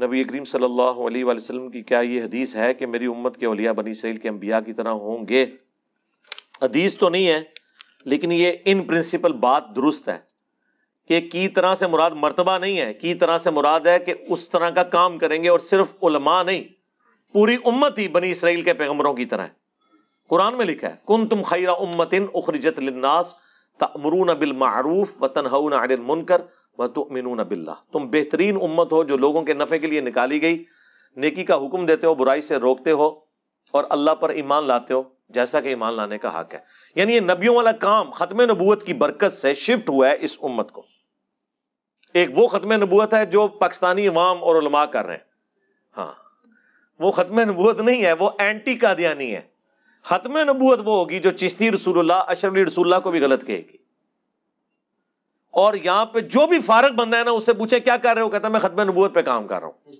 नबी करीम सल्लल्लाहु अलैहि वसल्लम की क्या ये हदीस है कि मेरी उम्मत के अलिया बनी सैल के अम्बिया की तरह होंगे हदीस तो नहीं है लेकिन ये इन प्रिंसिपल बात दुरुस्त है कि की तरह से मुराद मरतबा नहीं है की तरह से मुराद है कि उस तरह का काम करेंगे और सिर्फ उलमा नहीं पूरी उम्मत ही बनी इसराइल के पैगम्बरों की तरह कुरान में लिखा है कुन तुम खैरा उम्मतिन उखरजत लिन्नास तमरून बिल मारूफ वतन तनहन आदिल मुनकर व तुमिन बिल्ला तुम बेहतरीन उम्मत हो जो लोगों के नफ़े के लिए निकाली गई नेकी का हुक्म देते हो बुराई से रोकते हो और अल्लाह पर ईमान लाते हो जैसा कि ईमान लाने का हक है यानी ये नबियों वाला काम ख़त्म नबूत की बरकत से शिफ्ट हुआ है इस उम्मत को एक वो ख़त्म नबूत है जो पाकिस्तानी अवाम और उलमा कर रहे हैं हाँ वो ख़त्म नबूत नहीं है वो एंटी कादियानी है ख़त्म नबूत वो होगी जो चिश्ती रसूल अशरली रसुल्ला को भी गलत कहेगी और यहाँ पे जो भी फारक बंदा है ना उससे पूछे क्या कर रहे हो कहता है मैं खत्म नबूत पे काम कर रहा हूं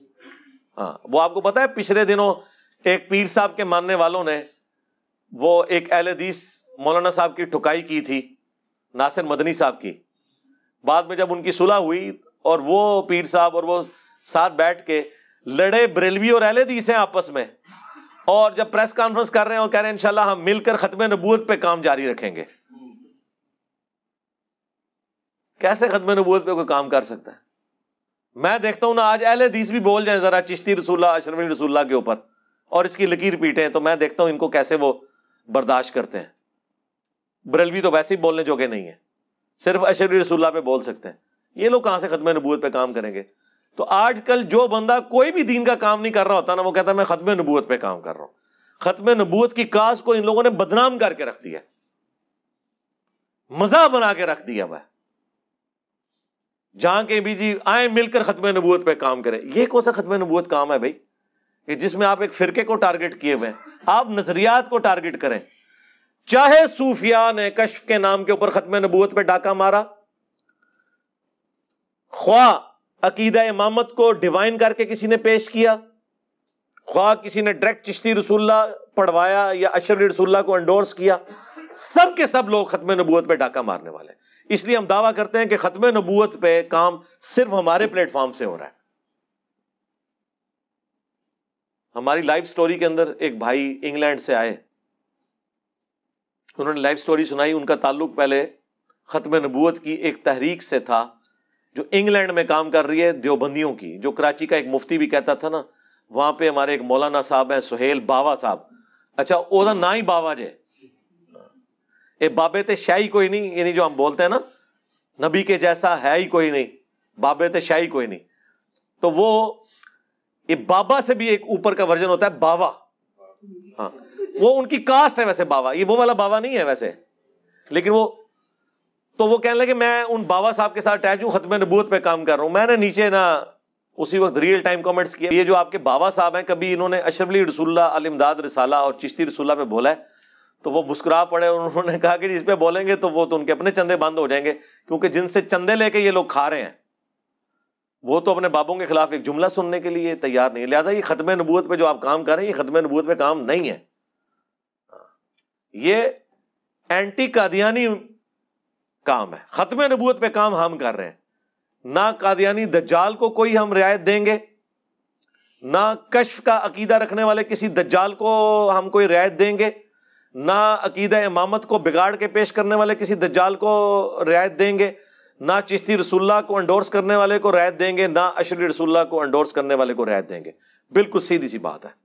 हाँ वो आपको पता है पिछले दिनों एक पीर साहब के मानने वालों ने वो एक एलदीस मौलाना साहब की ठुकाई की थी नासिर मदनी साहब की बाद में जब उनकी सुलह हुई और वो पीर साहब और वो साथ बैठ के लड़े बरेलवी और एलदीस हैं आपस में और जब प्रेस कॉन्फ्रेंस कर रहे हैं और कह रहे हैं इंशाल्लाह हम मिलकर ख़त्म नबूत पे काम जारी रखेंगे कैसे खत्म नबूत पे कोई काम कर सकता है मैं देखता हूं ना आज अहले दीस भी बोल जाए जरा चिश्ती रसूल्ला अशरफी रसुल्ला के ऊपर और इसकी लकीर पीटे तो मैं देखता हूं इनको कैसे वो बर्दाश्त करते हैं बरेलवी तो वैसे ही बोलने जोगे नहीं है सिर्फ अशरफी रसुल्ला पे बोल सकते हैं ये लोग कहां से खत्म नबूत पे काम करेंगे तो आजकल जो बंदा कोई भी दीन का काम नहीं कर रहा होता ना वो कहता मैं खत्म नबूत पे काम कर रहा हूं खत्म नबूत की कास को इन लोगों ने बदनाम करके रख दिया मजा बना के रख दिया वह जहां के भी जी आए मिलकर खत्म नबूत पे काम करें ये कौन सा खत्म नबूत काम है भाई कि जिसमें आप एक फिरके को टारगेट किए हुए हैं आप नजरियात को टारगेट करें चाहे सूफिया ने कश्फ के नाम के ऊपर खत्म नबूत पे डाका मारा ख्वा अकीदा इमामत को डिवाइन करके किसी ने पेश किया ख्वा किसी ने डायरेक्ट चिश्ती रसुल्ला पढ़वाया या अशर रसुल्ला को एंडोर्स किया सब के सब लोग खत्म नबूत पे डाका मारने वाले हैं इसलिए हम दावा करते हैं कि खत्म नबूत पे काम सिर्फ हमारे प्लेटफॉर्म से हो रहा है हमारी लाइफ स्टोरी के अंदर एक भाई इंग्लैंड से आए उन्होंने लाइफ स्टोरी सुनाई उनका ताल्लुक पहले ख़त्म नबूत की एक तहरीक से था जो इंग्लैंड में काम कर रही है देवबंदियों की जो कराची का एक मुफ्ती भी कहता था ना वहां पे हमारे एक मौलाना साहब हैं सुहेल बाबा साहब अच्छा ओदा ना ही बाबा जे ये बाबे ते शाही कोई नहीं यानी जो हम बोलते हैं ना नबी के जैसा है ही कोई नहीं बाबे ते शाही कोई नहीं तो वो ये बाबा से भी एक ऊपर का वर्जन होता है बाबा हाँ वो उनकी कास्ट है वैसे बाबा ये वो वाला बाबा नहीं है वैसे लेकिन वो तो वो कहने लगे मैं उन बाबा साहब के साथ अटैच हूं खत्म नबूत पे काम कर रहा हूं मैंने नीचे ना उसी वक्त रियल टाइम कमेंट्स किया ये जो आपके बाबा साहब हैं कभी इन्होंने अशरफली रसुल्ला अलमदाद रसाला और चिश्ती रसुल्ला पे बोला है तो वो मुस्कुरा पड़े और उन्होंने कहा कि इस पर बोलेंगे तो वो तो उनके अपने चंदे बंद हो जाएंगे क्योंकि जिनसे चंदे लेके ये लोग खा रहे हैं वो तो अपने बाबों के खिलाफ एक जुमला सुनने के लिए तैयार नहीं लिहाजा ये खत्म नबूत पे जो आप काम कर रहे हैं ये खत्म नबूत पे काम नहीं है ये एंटी कादियानी काम है खत्म नबूत पे काम हम कर रहे हैं ना कादियानी दज्जाल को कोई हम रियायत देंगे ना कश का अकीदा रखने वाले किसी दज्जाल को हम कोई रियायत देंगे ना अकीद इमामत को बिगाड़ के पेश करने वाले किसी दज्जाल को रियायत देंगे ना चिश्ती रसुल्ला को एंडोर्स करने वाले को रियायत देंगे ना अशरी रसुल्ला को एंडोर्स करने वाले को रियायत देंगे बिल्कुल सीधी सी बात है